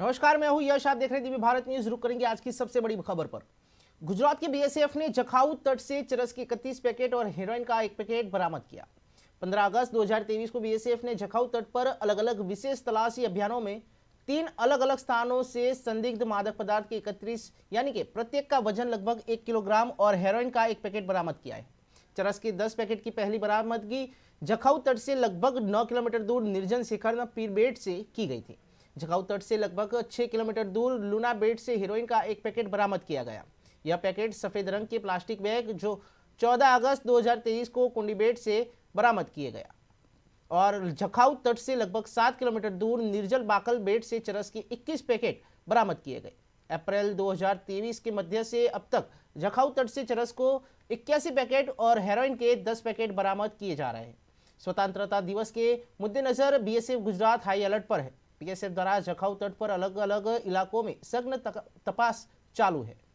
नमस्कार मैं हूं यश आप देख रहे हैं भारत न्यूज रुक करेंगे आज की सबसे बड़ी खबर पर गुजरात के बीएसएफ ने जखाऊ तट से चरस के इकतीस पैकेट और हेरोइन का एक पैकेट बरामद किया 15 अगस्त 2023 को बीएसएफ ने जखाऊ तट पर अलग अलग विशेष तलाशी अभियानों में तीन अलग अलग स्थानों से संदिग्ध मादक पदार्थ के इकतीस यानी कि प्रत्येक का वजन लगभग एक किलोग्राम और हेरोइन का एक पैकेट बरामद किया है चरस के दस पैकेट की पहली बरामदगी जखाऊ तट से लगभग नौ किलोमीटर दूर निर्जन शिखर पीरबेट से की गई थी झकाऊ तट से लगभग छह किलोमीटर दूर लूना बेट से हीरोइन का एक पैकेट बरामद किया गया यह पैकेट सफ़ेद रंग के प्लास्टिक बैग जो 14 अगस्त 2023 को कुंडीबेट से बरामद किए गया और जखाऊ तट से लगभग सात किलोमीटर दूर निर्जल बाकल बेट से चरस के 21 पैकेट बरामद किए गए अप्रैल 2023 के मध्य से अब तक जखाऊ तट से चरस को इक्यासी पैकेट और हेरोइन के 10 पैकेट बरामद किए जा रहे हैं स्वतंत्रता दिवस के मद्देनजर बीएसएफ गुजरात हाई अलर्ट पर है पीएसएफ द्वारा जखाऊ तट पर अलग अलग इलाकों में सघन तपास चालू है